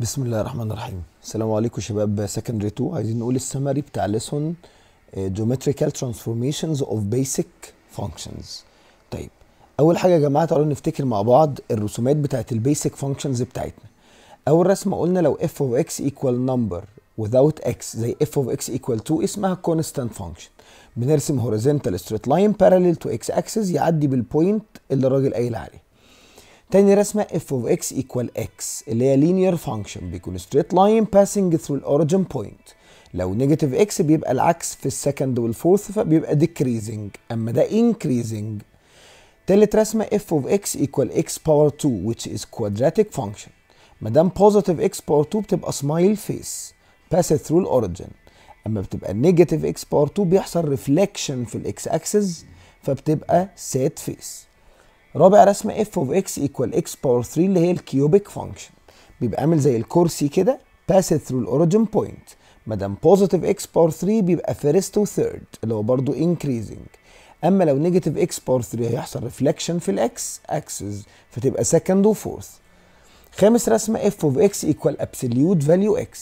بسم الله الرحمن الرحيم السلام عليكم شباب سكندري 2 عايزين نقول السمري بتاع ليسون جيومتريكال ترانسفورميشنز اوف بيسك فانكشنز طيب اول حاجه يا جماعه تعالوا نفتكر مع بعض الرسومات بتاعه البيسك فانكشنز بتاعتنا اول رسمه قلنا لو اف اوف اكس ايكوال نمبر without x زي f of x equal 2 اسمها constant function بنرسم horizontal straight line parallel to x axis يعدي بالبوينت اللي الراجل قايل عليه تاني رسمه f of x equal x اللي هي linear function بيكون line passing through the origin point لو نيجاتيف x بيبقى العكس في السكند والفورث فبيبقى decreasing اما ده increasing تالت رسمه f of x equal x باور 2 which is quadratic function مادام positive x باور 2 بتبقى smile face pass it through origin اما بتبقى negative x باور 2 بيحصل reflection في x axis فبتبقى sad face رابع رسمه f of x equal x باور 3 اللي هي الكيوبيك فانكشن بيبقى عامل زي الكرسي كده باس ثرو the بوينت point دام positive x باور 3 بيبقى first و third اللي هو برضه increasing اما لو negative x باور 3 هيحصل reflection في الاكس axis فتبقى second و fourth خامس رسمه f of x equal absolute value x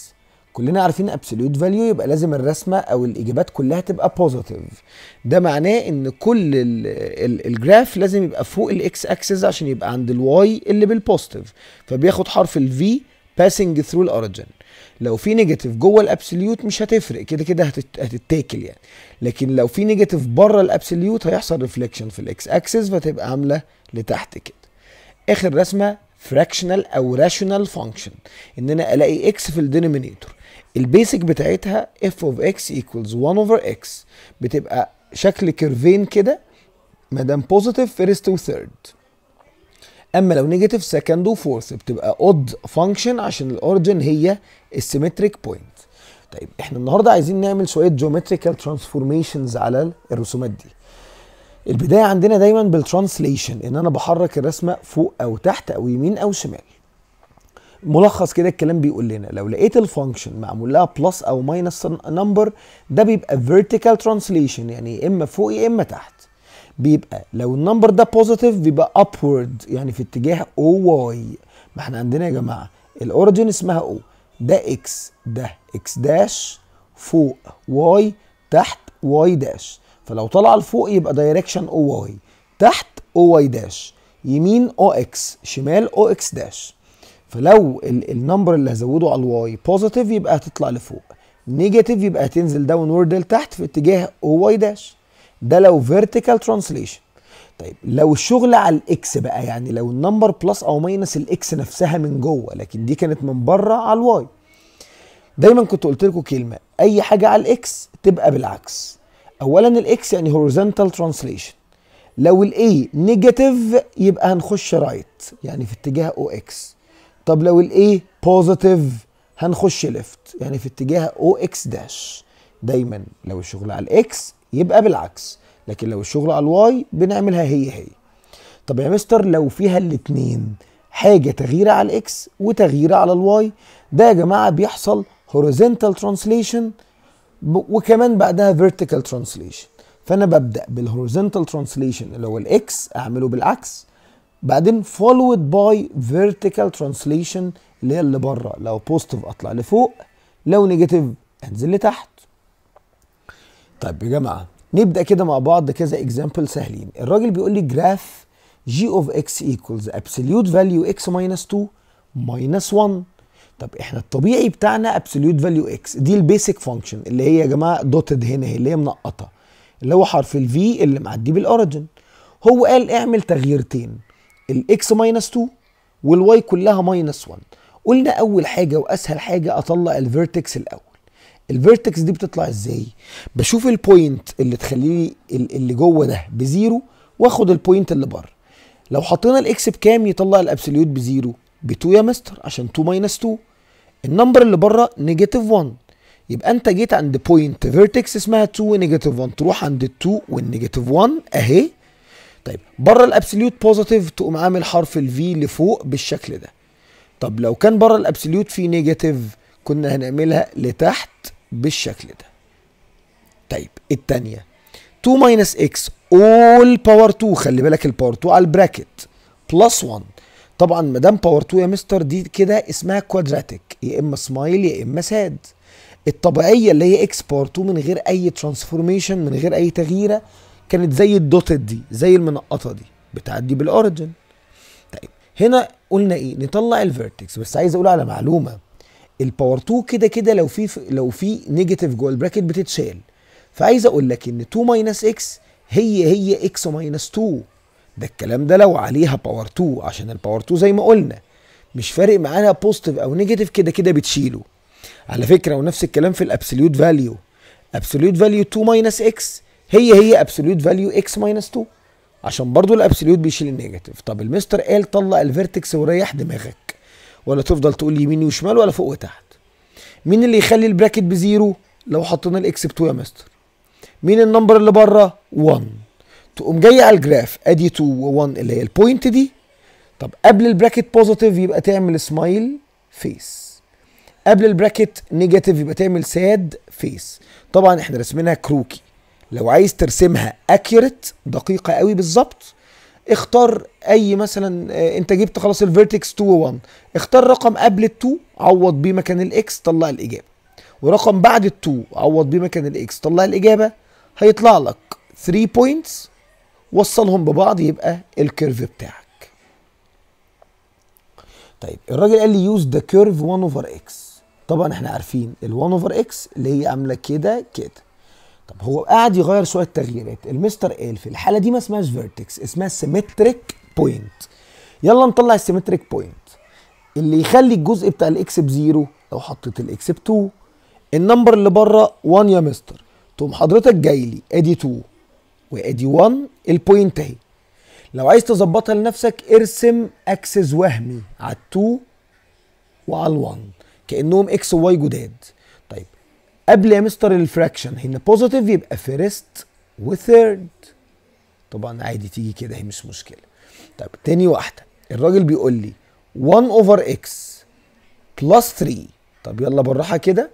كلنا عارفين ابسوليوت فاليو يبقى لازم الرسمه او الاجابات كلها تبقى بوزيتيف ده معناه ان كل الجراف لازم يبقى فوق الاكس اكسس عشان يبقى عند الواي اللي بالبوزيتيف فبياخد حرف الفي باسنج ثرو الاوريجن لو في نيجاتيف جوه الابسوليوت مش هتفرق كده كده هتتاكل يعني لكن لو في نيجاتيف بره الابسوليوت هيحصل ريفليكشن في الاكس اكسس فتبقى عامله لتحت كده اخر رسمه فراكشنال او راشونال فانكشن ان انا الاقي اكس في الدينومينيتور البيسك بتاعتها اف اوف اكس ايكوالز 1 اوفر اكس بتبقى شكل كيرفين كده ما دام بوزيتيف فيرست وثيرد اما لو نيجاتيف سكند وفورث بتبقى اود فانكشن عشان الاوريجن هي السيمتريك بوينت طيب احنا النهارده عايزين نعمل شويه جيومتريكال ترانسفورميشنز على الرسومات دي البدايه عندنا دايما بالترانسليشن ان انا بحرك الرسمه فوق او تحت او يمين او شمال ملخص كده الكلام بيقول لنا لو لقيت الفانكشن معمول لها بلس او ماينس نمبر ده بيبقى فيرتيكال ترانسليشن يعني يا اما فوق يا اما تحت بيبقى لو النمبر ده بوزيتيف بيبقى ابورد يعني في اتجاه او واي ما احنا عندنا يا جماعه الاوريجين اسمها او ده اكس ده اكس داش فوق واي تحت واي داش فلو طلع لفوق يبقى دايركشن او واي تحت او واي داش يمين او اكس شمال او اكس داش فلو النمبر اللي هزوده على الواي بوزيتيف يبقى هتطلع لفوق نيجاتيف يبقى هتنزل داون وورد لتحت في اتجاه او واي داش ده لو فيرتيكال ترانسليشن طيب لو الشغل على الاكس بقى يعني لو النمبر بلس او ماينس الاكس نفسها من جوه لكن دي كانت من بره على الواي دايما كنت قلت لكم كلمه اي حاجه على الاكس تبقى بالعكس اولا الاكس يعني هوريزونتال ترانسليشن لو الاي نيجاتيف يبقى هنخش رايت right يعني في اتجاه او اكس طب لو الايه بوزيتيف هنخش ليفت يعني في اتجاه او اكس داش دايما لو الشغل على الاكس يبقى بالعكس لكن لو الشغل على الواي بنعملها هي هي طب يا مستر لو فيها الاثنين حاجه تغيير على الاكس وتغيير على الواي ده يا جماعه بيحصل هوريزونتال ترانسليشن وكمان بعدها فيرتيكال ترانسليشن فانا ببدا بالهوريزونتال ترانسليشن اللي هو الاكس اعمله بالعكس بعدين followed by vertical translation اللي هي اللي بره لو positive اطلع لفوق لو نيجاتيف انزل لتحت طيب يا جماعه نبدا كده مع بعض كذا اكزامبل سهلين الراجل بيقول لي جراف جي اوف اكس ايكوالز ابسوليوت فاليو اكس ماينس 2 ماينس 1 طب احنا الطبيعي بتاعنا ابسوليوت فاليو اكس دي البيسك فانكشن اللي هي يا جماعه دوتد هنا هي اللي هي منقطه اللي هو حرف الفي اللي معديه بالاوريجن هو قال اعمل تغييرتين الاكس ماينس 2 والواي كلها ماينس 1 قلنا اول حاجه واسهل حاجه اطلع الفيرتكس الاول الفيرتكس دي بتطلع ازاي بشوف البوينت اللي تخليني اللي جوه ده بزيرو واخد البوينت اللي بره لو حطينا الاكس بكام يطلع الابسوليوت بزيرو ب 2 يا مستر عشان 2 ماينس 2 النمبر اللي بره نيجاتيف 1 يبقى انت جيت عند بوينت فيرتكس اسمها 2 ونيجاتيف 1 تروح عند ال 2 والنيجاتيف 1 اهي طيب بره الابسوليوت بوزيتيف تقوم عامل حرف الفي لفوق بالشكل ده طب لو كان بره الابسوليوت في نيجاتيف كنا هنعملها لتحت بالشكل ده طيب الثانيه 2 ماينس اكس اول باور 2 خلي بالك الباور 2 على البراكت بلس 1 طبعا ما دام باور 2 يا مستر دي كده اسمها كوادراتيك يا اما سمايل يا اما ساد الطبيعيه اللي هي اكس باور 2 من غير اي ترانسفورميشن من غير اي تغييره كانت زي الدوتد دي زي المنقطه دي بتعدي بالاوريجن طيب هنا قلنا ايه نطلع الفيرتكس بس عايز اقول على معلومه الباور 2 كده كده لو في لو في نيجاتيف جوه البراكت بتتشال فعايز اقول لك ان 2 ماينس اكس هي هي اكس ماينس 2 ده الكلام ده لو عليها باور 2 عشان الباور 2 زي ما قلنا مش فارق معانا بوزيتيف او نيجاتيف كده كده بتشيله على فكره ونفس الكلام في الابسوليوت فاليو ابسوليوت فاليو 2 ماينس اكس هي هي ابسوليوت فاليو اكس ماينس 2 عشان برضو الابسوليوت بيشيل النيجاتيف طب المستر قال طلع الفيرتكس وريح دماغك ولا تفضل تقول يمين وشمال ولا فوق وتحت مين اللي يخلي البراكت بزيرو لو حطينا الاكس ب 2 يا مستر مين النمبر اللي بره 1 تقوم جاي على الجراف ادي 2 و1 اللي هي البوينت دي طب قبل البراكت بوزيتيف يبقى تعمل سمايل فيس قبل البراكت نيجاتيف يبقى تعمل ساد فيس طبعا احنا رسمينها كروكي لو عايز ترسمها اكيوريت دقيقه قوي بالظبط اختار اي مثلا آه، انت جبت خلاص الفيرتكس 2 و 1 اختار رقم قبل ال 2 عوض بيه مكان الاكس طلع الاجابه ورقم بعد ال 2 عوض بيه مكان الاكس طلع الاجابه هيطلع لك 3 بوينتس وصلهم ببعض يبقى الكيرف بتاعك طيب الراجل قال لي يوز ذا كيرف 1 اوفر اكس طبعا احنا عارفين ال 1 اوفر اكس اللي هي عامله كده كده طب هو قاعد يغير شويه تغييرات المستر قال في الحاله دي ما اسمهاش فيرتكس اسمها سيمتريك بوينت يلا نطلع السيمتريك بوينت اللي يخلي الجزء بتاع الاكس بزيرو لو حطيت الاكس ب 2 النمبر اللي بره 1 يا مستر تقوم حضرتك جاي لي ادي 2 وادي 1 البوينت اهي لو عايز تظبطها لنفسك ارسم اكسس وهمي على ال 2 وعلى ال 1 كانهم اكس وواي جداد قبل يا مستر الفراكشن هنا بوزيتيف يبقى فيرست وثيرد طبعا عادي تيجي كده هي مش مشكله طب تاني واحده الراجل بيقول لي 1 اوفر اكس بلس 3 طب يلا بالراحه كده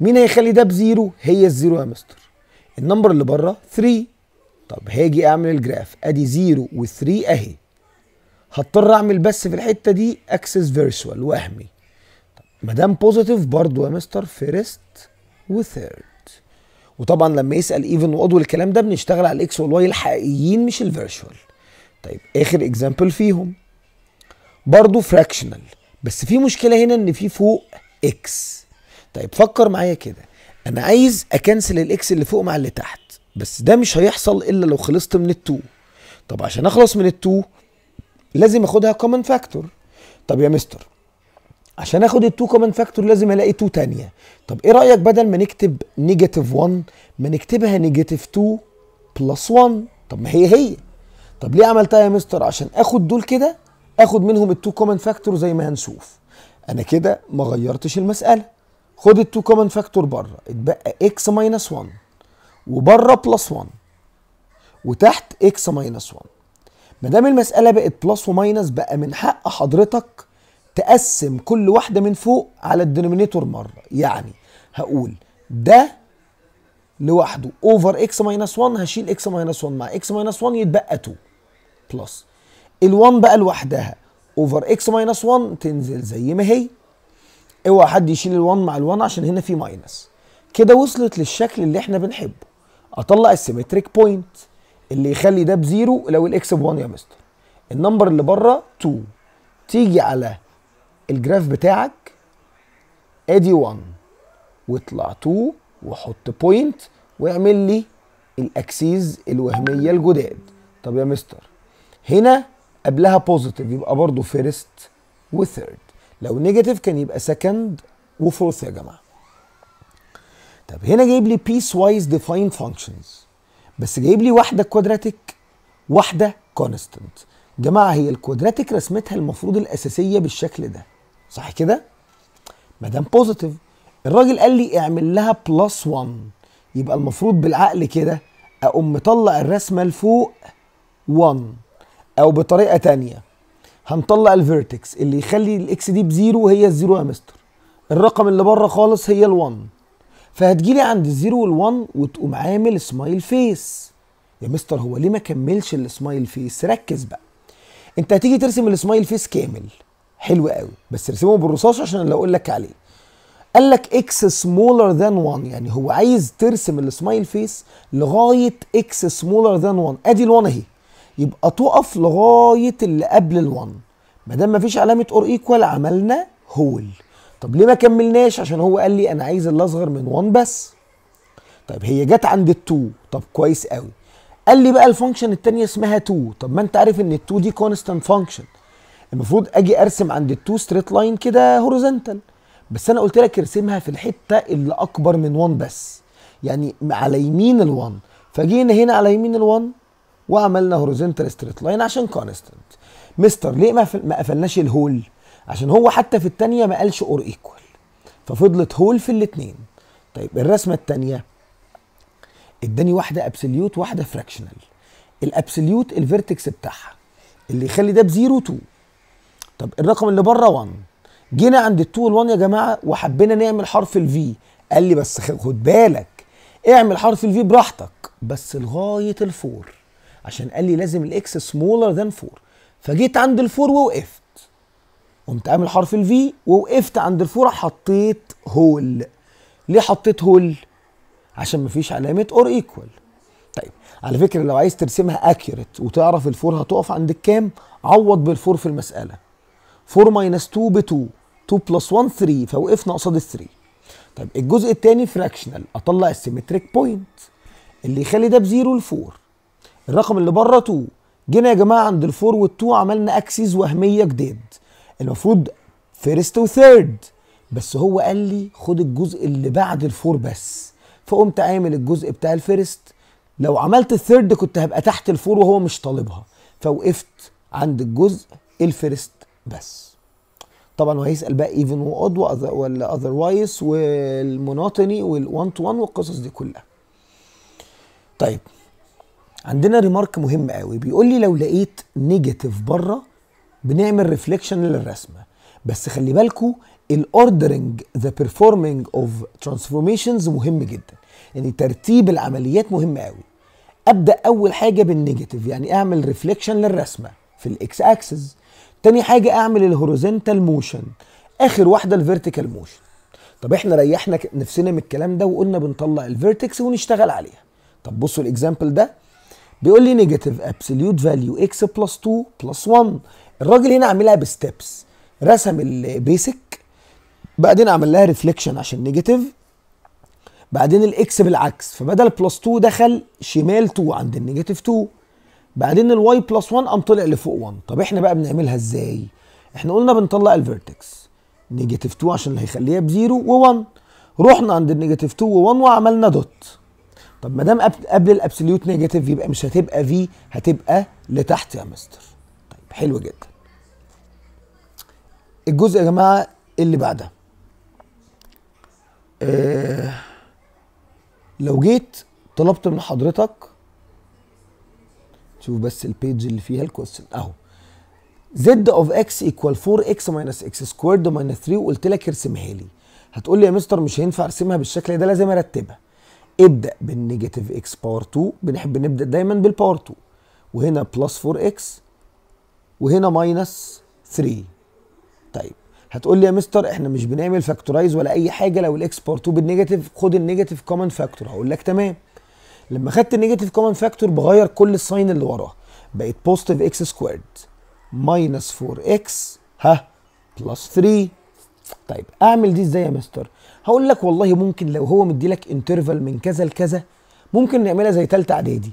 مين هيخلي ده بزيرو هي الزيرو يا مستر النمبر اللي بره 3 طب هاجي اعمل الجراف ادي 0 و3 اهي هضطر اعمل بس في الحته دي اكسس فيرشوال وهمي ما دام بوزيتيف برضو يا مستر فيرست وثيرد وطبعا لما يسال ايفن واود والكلام ده بنشتغل على الاكس والواي الحقيقيين مش الفيرشوال طيب اخر اكزامبل فيهم برضه فراكشنال بس في مشكله هنا ان في فوق اكس طيب فكر معايا كده انا عايز اكنسل الاكس اللي فوق مع اللي تحت بس ده مش هيحصل الا لو خلصت من ال2 طب عشان اخلص من ال2 لازم اخدها كومن فاكتور طب يا مستر عشان اخد التو كومن فاكتور لازم الاقي تو تانية طب ايه رايك بدل ما نكتب نيجاتيف 1 ما نكتبها نيجاتيف 2 بلس 1 طب ما هي هي طب ليه عملتها يا مستر عشان اخد دول كده اخد منهم التو كومن فاكتور زي ما هنشوف انا كده ما غيرتش المساله خد التو كومن فاكتور بره اتبقى اكس ماينس 1 وبره بلس 1 وتحت اكس ماينس 1 ما دام المساله بقت بلس وماينس بقى من حق حضرتك تقسم كل واحده من فوق على الدينومينيتور مره يعني هقول ده لوحده اوفر اكس ماينس 1 هشيل اكس ماينس 1 مع اكس ماينس 1 يتبقى 2 بلس ال1 بقى لوحدها اوفر اكس ماينس 1 تنزل زي ما هي اوعى حد يشيل ال1 مع ال1 عشان هنا في ماينس كده وصلت للشكل اللي احنا بنحبه اطلع السيمتريك بوينت اللي يخلي ده بزيرو لو الاكس ب1 يا مستر النمبر اللي بره 2 تيجي على الجراف بتاعك ادي 1 واطلع 2 وحط بوينت واعمل لي الاكسيز الوهميه الجداد طب يا مستر هنا قبلها بوزيتيف يبقى برضه فيرست وثيرد لو نيجاتيف كان يبقى سكند وفورث يا جماعه طب هنا جايب لي بيس وايز ديفاين فانكشنز بس جايب لي واحده كوادراتيك واحده كونستنت جماعه هي الكوادراتيك رسمتها المفروض الاساسيه بالشكل ده صح كده ما دام بوزيتيف الراجل قال لي اعمل لها بلس 1 يبقى المفروض بالعقل كده اقوم مطلع الرسمه لفوق 1 او بطريقه تانية هنطلع الفيرتكس اللي يخلي الاكس دي بزيرو هي الزيرو يا مستر الرقم اللي بره خالص هي ال1 فهتجيلي عند الزيرو وال1 وتقوم عامل سمايل فيس يا مستر هو ليه ما كملش السمايل فيس ركز بقى انت هتيجي ترسم السمايل فيس كامل حلو قوي بس ارسمه بالرصاص عشان اللي اقول لك عليه قال لك اكس سمولر ذان 1 يعني هو عايز ترسم السمايل فيس لغايه اكس سمولر ذان 1 ادي ال1 اهي يبقى تقف لغايه اللي قبل ال1 ما دام مفيش علامه اور ايكوال عملنا هول طب ليه ما كملناش عشان هو قال لي انا عايز اللي اصغر من 1 بس طيب هي جت عند ال2 طب كويس قوي قال لي بقى الفانكشن الثانيه اسمها 2 طب ما انت عارف ان ال2 دي كونستانت فانكشن المفروض اجي ارسم عند التو ستريت لاين كده هوريزونتال بس انا قلت لك ارسمها في الحته اللي اكبر من 1 بس يعني على يمين ال1 فجينا هنا على يمين ال1 وعملنا هوريزونتال ستريت لاين عشان كونستنت مستر ليه ما قفلناش الهول عشان هو حتى في الثانيه ما قالش اور ايكوال ففضلت هول في الاثنين طيب الرسمه الثانيه اداني واحده ابسوليوت واحده فراكشنال الابسوليوت الفيرتكس بتاعها اللي يخلي ده بزيرو 2 طب الرقم اللي بره 1 جينا عند ال2 وال1 يا جماعه وحبينا نعمل حرف الفي قال لي بس خد بالك اعمل حرف الفي براحتك بس لغايه الفور عشان قال لي لازم الاكس سمولر ذان فور فجيت عند الفور ووقفت قمت عامل حرف الفي ووقفت عند الفور حطيت هول ليه حطيت هول عشان مفيش علامه اور ايكوال طيب على فكره لو عايز ترسمها اكيوريت وتعرف الفور هتقف عند الكام عوض بالفور في المساله 4 ماينس 2 ب 2 2 بلس 1 3 فوقفنا قصاد ال 3 طيب الجزء الثاني فراكشنال اطلع السيمتريك بوينت اللي يخلي ده بزيرو ل 4 الرقم اللي بره 2 جينا يا جماعه عند ال 4 وال 2 عملنا اكسيز وهميه جديد المفروض فيرست وثيرد بس هو قال لي خد الجزء اللي بعد ال 4 بس فقمت عامل الجزء بتاع الفيرست لو عملت الثيرد كنت هبقى تحت الفور وهو مش طالبها فوقفت عند الجزء الفيرست بس طبعا وهيسال بقى ايفن واود ولا اذروايز والمونوتوني والوان تو وان والقصص دي كلها طيب عندنا ريمارك مهم قوي بيقول لي لو لقيت نيجاتيف بره بنعمل ريفليكشن للرسمه بس خلي بالكم الاوردرنج ذا بيرفورمينج اوف ترانسفورميشنز مهم جدا يعني ترتيب العمليات مهم قوي ابدا اول حاجه بالنيجاتيف يعني اعمل ريفليكشن للرسمه في الاكس اكسس تاني حاجه اعمل الهوريزنتال موشن اخر واحده الفيرتيكال موشن طب احنا ريحنا نفسنا من الكلام ده وقلنا بنطلع الفيرتكس ونشتغل عليها طب بصوا الاكزامبل ده بيقول لي نيجاتيف ابسوليوت فاليو اكس بلس 2 بلس 1 الراجل هنا عاملها بستبس رسم البيسك بعدين عمل لها ريفليكشن عشان نيجاتيف بعدين الاكس بالعكس فبدل بلس 2 دخل شمال 2 عند النيجاتيف 2 بعدين الواي بلس 1 قام طلع لفوق 1 طب احنا بقى بنعملها ازاي احنا قلنا بنطلع الفيرتكس نيجاتيف 2 عشان اللي هيخليها بزيرو و1 رحنا عند النيجاتيف 2 و1 وعملنا دوت طب ما دام قبل الابسوليوت نيجاتيف يبقى مش هتبقى في هتبقى لتحت يا مستر طيب حلو جدا الجزء يا جماعه اللي بعده إيه لو جيت طلبت من حضرتك شوف بس البيج اللي فيها الكوستن اهو زد اوف اكس ايكوال 4 اكس ماينس اكس سكويرد ماينس 3 وقلت لك ارسمها لي هتقول لي يا مستر مش هينفع ارسمها بالشكل ده لازم ارتبها ابدا بالنيجاتيف اكس باور 2 بنحب نبدا دايما بالباور 2 وهنا بلس 4 اكس وهنا ماينس 3 طيب هتقول لي يا مستر احنا مش بنعمل فاكتورايز ولا اي حاجه لو الاكس باور 2 بالنيجاتيف خد النيجاتيف كومن فاكتور هقول لك تمام لما خدت النيجاتيف كومن فاكتور بغير كل الساين اللي وراه بقت بوزيتيف اكس سكويرد ماينس 4 اكس ها بلس 3 طيب اعمل دي ازاي يا مستر هقول لك والله ممكن لو هو مدي لك انترفال من كذا لكذا ممكن نعملها زي ثالثه اعدادي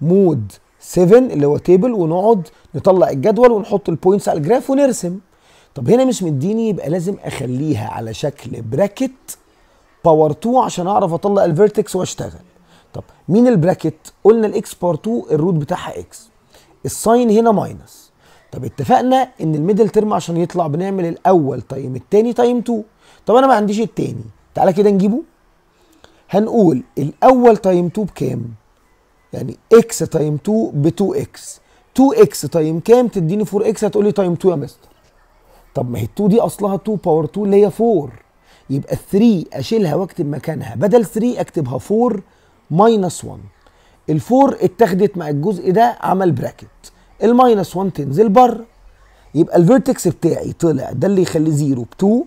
مود 7 اللي هو تيبل ونقعد نطلع الجدول ونحط البوينتس على الجراف ونرسم طب هنا مش مديني يبقى لازم اخليها على شكل براكت باور 2 عشان اعرف اطلع الفيرتكس واشتغل مين البراكت قلنا الاكس بار 2 الروت بتاعها اكس الساين هنا ماينس طب اتفقنا ان الميدل ترم عشان يطلع بنعمل الاول تايم التاني تايم 2 طب انا ما عنديش التاني تعالى كده نجيبه هنقول الاول تايم 2 بكام يعني اكس تايم 2 ب 2 اكس 2 اكس تايم كام تديني 4 اكس هتقول لي تايم 2 يا مستر طب ما هي 2 دي اصلها 2 باور 2 اللي هي 4 يبقى 3 اشيلها واكتب مكانها بدل 3 اكتبها 4 ماينس 1 الفور اتخذت مع الجزء ده عمل براكت الماينس 1 تنزل بره يبقى الفيرتكس بتاعي طلع ده اللي يخليه زيرو ب 2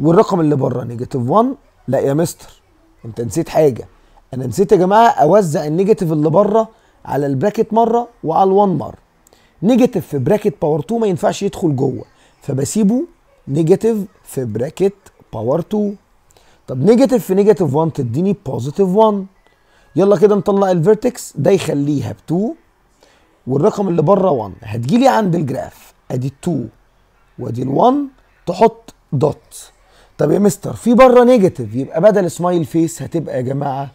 والرقم اللي بره نيجاتيف 1 لا يا مستر انت نسيت حاجه انا نسيت يا جماعه اوزع النيجاتيف اللي بره على البراكت مره وعلى ال1 مره نيجاتيف في براكت باور 2 ما ينفعش يدخل جوه فبسيبه نيجاتيف في براكت باور 2 طب نيجاتيف في نيجاتيف 1 تديني بوزيتيف 1 يلا كده نطلع الفيرتكس ده يخليها ب 2 والرقم اللي بره 1 هتجيلي عند الجراف ادي 2 وادي ال1 تحط دوت طب يا مستر في بره نيجاتيف يبقى بدل سمايل فيس هتبقى يا جماعه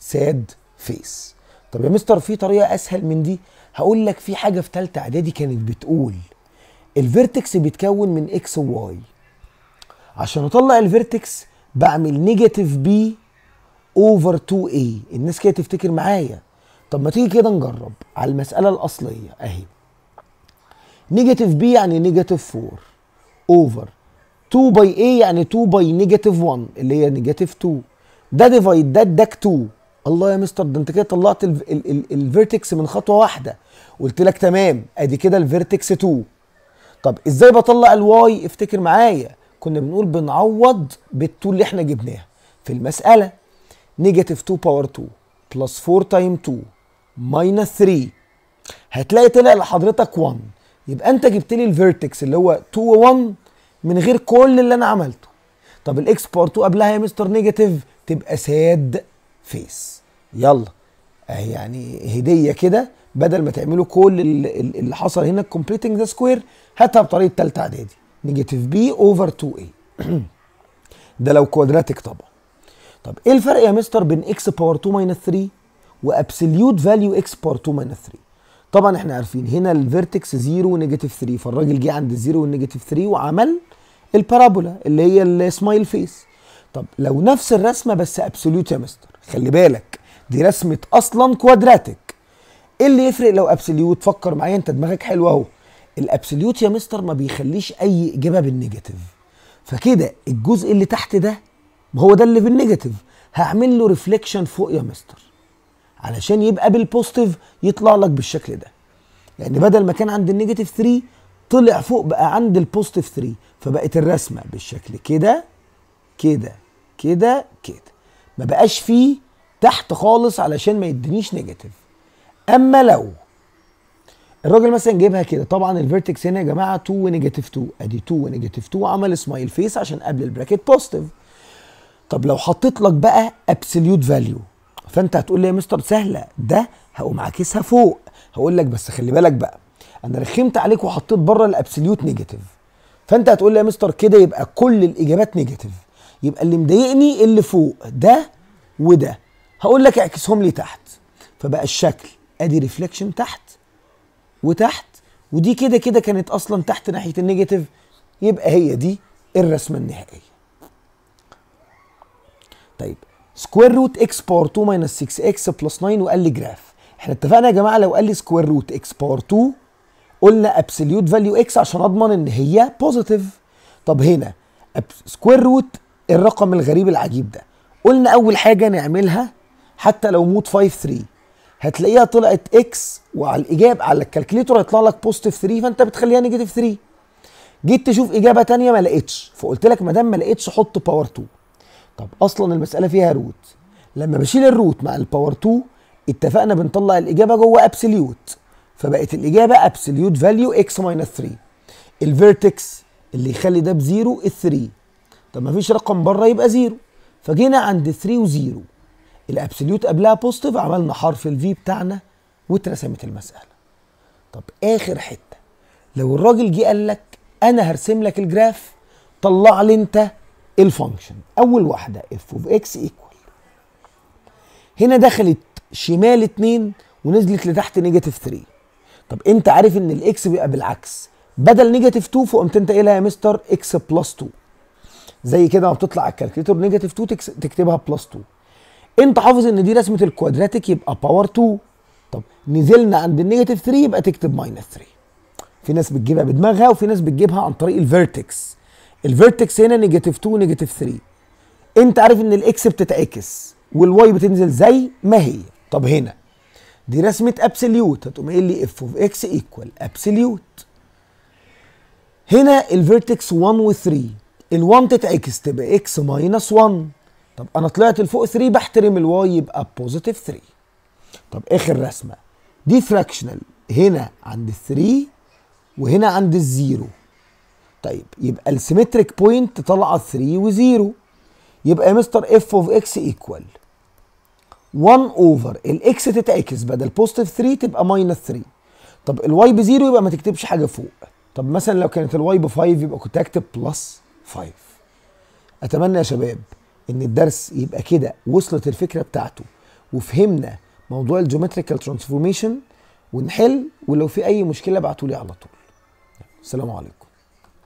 ساد فيس طب يا مستر في طريقه اسهل من دي هقول لك في حاجه في ثالثه اعدادي كانت بتقول الفيرتكس بيتكون من اكس وواي عشان اطلع الفيرتكس بعمل نيجاتيف بي اوفر 2 اي الناس كده تفتكر معايا طب ما تيجي كده نجرب على المساله الاصليه اهي نيجاتيف بي يعني نيجاتيف 4 اوفر 2 باي اي يعني 2 باي نيجاتيف 1 اللي هي نيجاتيف 2 ده ديفايد ده اداك 2 الله يا مستر ده انت كده طلعت الفيرتكس من خطوه واحده قلت لك تمام ادي كده الفيرتكس 2 طب ازاي بطلع الواي افتكر معايا كنا بنقول بنعوض بالتو اللي احنا جبناها في المساله نيجاتيف 2 باور 2 بلس 4 تايم 2 ماينس 3 هتلاقي طلع لحضرتك 1 يبقى انت جبت لي الفيرتكس اللي هو 2 و1 من غير كل اللي انا عملته طب الاكس باور 2 قبلها يا مستر نيجاتيف تبقى ساد فيس يلا اهي يعني هديه كده بدل ما تعملوا كل اللي حصل هنا كومبليتنج ذا سكوير هاتها بطريقه ثالثه اعدادي نيجاتيف بي اوفر 2 اي ده لو كوادراتيك طبعا طب ايه الفرق يا مستر بين اكس باور 2 ماينس 3 وابسوليوت فاليو اكس باور 2 ماينس 3 طبعا احنا عارفين هنا الفيرتكس 0 ونيجاتيف 3 فالراجل جه عند 0 ونيجاتيف 3 وعمل البارابولا اللي هي السمايل فيس طب لو نفس الرسمه بس ابسوليوت يا مستر خلي بالك دي رسمه اصلا كوادراتيك ايه اللي يفرق لو ابسوليوت فكر معايا انت دماغك حلوه اهو الابسوليوت يا مستر ما بيخليش اي اجابه بالنيجاتيف فكده الجزء اللي تحت ده هو ده اللي بالنيجاتيف هعمل له ريفليكشن فوق يا مستر علشان يبقى بالبوزيتيف يطلع لك بالشكل ده لان بدل ما كان عند النيجاتيف 3 طلع فوق بقى عند البوزيتيف 3 فبقت الرسمه بالشكل كده كده كده كده ما بقاش فيه تحت خالص علشان ما يدينيش نيجاتيف اما لو الراجل مثلا جايبها كده طبعا الفيرتكس هنا يا جماعه 2 ونيجاتيف 2 ادي 2 ونيجاتيف 2 عمل سمايل فيس عشان قبل البراكت بوزيتيف طب لو حطيت لك بقى ابسوليوت فاليو فانت هتقول لي يا مستر سهله ده هقوم عاكسها فوق هقول لك بس خلي بالك بقى انا رخمت عليك وحطيت بره الابسوليوت نيجاتيف فانت هتقول لي يا مستر كده يبقى كل الاجابات نيجاتيف يبقى اللي مضايقني اللي فوق ده وده هقول لك اعكسهم لي تحت فبقى الشكل ادي ريفليكشن تحت وتحت ودي كده كده كانت اصلا تحت ناحيه النيجاتيف يبقى هي دي الرسمه النهائيه طيب سكوير روت اكس باور 2 ماينس 6 اكس بلس 9 وقال لي جراف احنا اتفقنا يا جماعه لو قال لي سكوير روت اكس باور 2 قلنا ابسوليوت فاليو اكس عشان اضمن ان هي بوزيتيف طب هنا سكوير روت الرقم الغريب العجيب ده قلنا اول حاجه نعملها حتى لو مود 5 3 هتلاقيها طلعت اكس وعلى الاجابه على الكالكليتور هيطلع لك بوزيتيف 3 فانت بتخليها نيجاتيف 3 جيت تشوف اجابه ثانيه ما لقيتش فقلت لك ما دام ما لقيتش حط باور 2 طب اصلا المساله فيها روت لما بشيل الروت مع الباور 2 اتفقنا بنطلع الاجابه جوه ابسوليوت فبقت الاجابه ابسوليوت فاليو اكس ماينس 3 الفيرتكس اللي يخلي ده بزيرو ال 3 طب ما فيش رقم بره يبقى زيرو فجينا عند 3 وزيرو الابسوليوت قبلها بوزيتيف عملنا حرف الفي بتاعنا واترسمت المساله طب اخر حته لو الراجل جه قال لك انا هرسم لك الجراف طلع لي انت الفانكشن اول واحده اف اوف اكس ايكوال هنا دخلت شمال 2 ونزلت لتحت نيجاتيف 3 طب انت عارف ان الاكس بيبقى بالعكس بدل نيجاتيف 2 فقمت انت قايلها يا مستر اكس بلس 2 زي كده ما بتطلع على الكالكليتور نيجاتيف 2 تكس... تكتبها بلس 2 انت حافظ ان دي رسمه الكوادراتيك يبقى باور 2 طب نزلنا عند النيجاتيف 3 يبقى تكتب ماينس 3 في ناس بتجيبها بدماغها وفي ناس بتجيبها عن طريق الفيرتكس الفيرتكس هنا نيجاتيف 2 نيجاتيف 3 انت عارف ان الاكس بتتعكس والواي بتنزل زي ما هي طب هنا دي رسمه ابسوليوت هتقوم قايل لي اف اوف اكس ايكوال ابسوليوت هنا الفيرتكس 1 و 3 ال1 تتعكس تبقى اكس ماينس 1 طب انا طلعت لفوق 3 بحترم الواي يبقى بوزيتيف 3 طب اخر رسمه دي فراكشنال هنا عند ال 3 وهنا عند الزيرو طيب يبقى السيمتريك بوينت طالعه 3 و0 يبقى يا مستر اف اوف اكس ايكوال 1 اوفر الاكس تتعكس بدل بوزيتيف 3 تبقى ماينس 3 طب الواي ب 0 يبقى ما تكتبش حاجه فوق طب مثلا لو كانت الواي ب 5 يبقى كنت هكتب بلس 5 اتمنى يا شباب ان الدرس يبقى كده وصلت الفكره بتاعته وفهمنا موضوع الجيومتريكال ترانسفورميشن ونحل ولو في اي مشكله ابعتوا لي على طول السلام عليكم